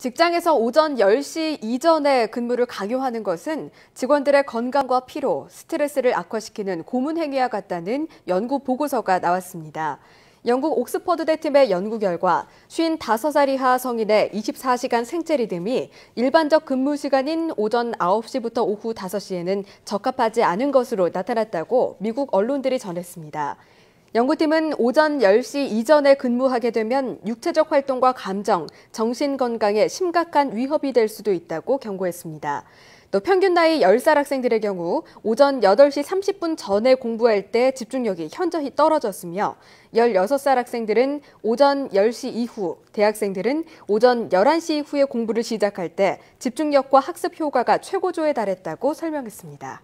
직장에서 오전 10시 이전에 근무를 강요하는 것은 직원들의 건강과 피로, 스트레스를 악화시키는 고문 행위와 같다는 연구 보고서가 나왔습니다. 영국 옥스퍼드대 팀의 연구 결과 55살 이하 성인의 24시간 생체 리듬이 일반적 근무 시간인 오전 9시부터 오후 5시에는 적합하지 않은 것으로 나타났다고 미국 언론들이 전했습니다. 연구팀은 오전 10시 이전에 근무하게 되면 육체적 활동과 감정, 정신 건강에 심각한 위협이 될 수도 있다고 경고했습니다. 또 평균 나이 10살 학생들의 경우 오전 8시 30분 전에 공부할 때 집중력이 현저히 떨어졌으며 16살 학생들은 오전 10시 이후, 대학생들은 오전 11시 이후에 공부를 시작할 때 집중력과 학습 효과가 최고조에 달했다고 설명했습니다.